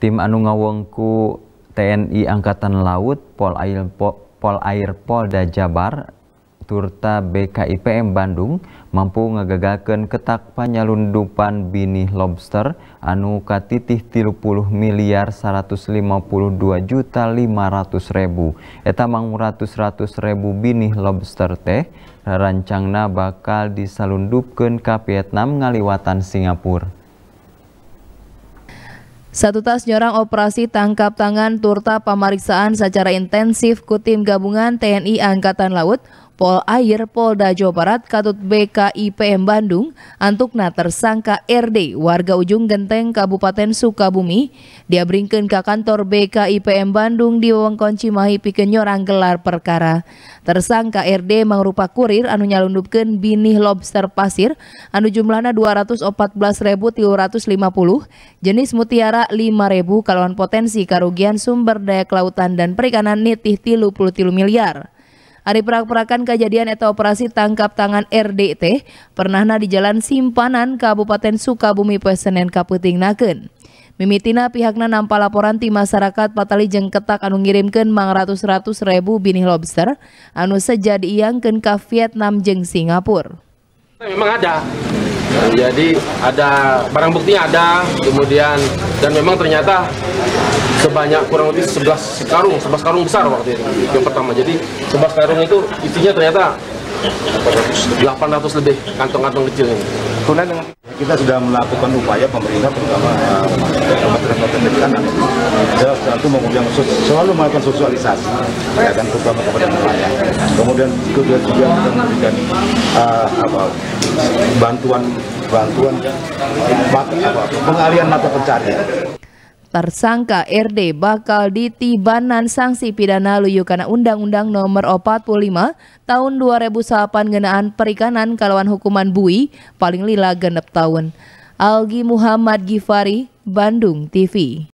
tim anu ngawengku TNI Angkatan Laut Polair Air Polda Jabar turta BKIPM Bandung mampu ngagagalkan ketak panyalundupan binih lobster anu katitih puluh miliar 152 juta 500 ribu eta mang 100 ribu binih lobster teh rancangna bakal disalundupkan ke Vietnam ngaliwatan Singapura satu tas nyorang operasi tangkap tangan turta pemeriksaan secara intensif Kutim Gabungan TNI Angkatan Laut Pol Air Polda Jawa Barat Katut BKIPM Bandung antukna tersangka RD warga Ujung Genteng Kabupaten Sukabumi diabringkeun ke kantor BKIPM Bandung di wewengkon Cimahi pikeun anggelar perkara. Tersangka RD mangrupa kurir anu nyalundupkeun binih lobster pasir anu jumlahna 214.350 jenis mutiara 5.000 kalauan potensi kerugian sumber daya kelautan dan perikanan nitih tilu puluh tilu miliar. Ari perak-perakan kejadian atau operasi tangkap tangan RDT pernahna di Jalan Simpanan Kabupaten Sukabumi Pesenen Naken. Mimitina pihaknya nampak laporan tim masyarakat Patali jeng ketak anu ngirimkan mang ratus-ratus ribu bini lobster anu sejadi yang ka Vietnam jeng Singapura. Memang ada. Jadi ada barang bukti ada, kemudian dan memang ternyata sebanyak kurang lebih 11 karung, 11 karung besar waktu itu yang pertama. Jadi 11 karung itu isinya ternyata 800 lebih kantong-kantong kecil ini. kita sudah melakukan upaya pemerintah terutama eh, Kementerian Pendidikan jelas satu mengundang selalu melakukan sosialisasi ya, dan terutama kepada nelayan. Kemudian kedua juga memberikan uh, apa, bantuan bantuan eh, apa, pengalian mata pencarian Tersangka RD bakal ditibanan sanksi pidana luyu karena Undang-Undang Nomor 45 Tahun 2008 ngenaan Perikanan kalawan hukuman bui paling lila genep tahun. Algi Muhammad Gifari, Bandung TV.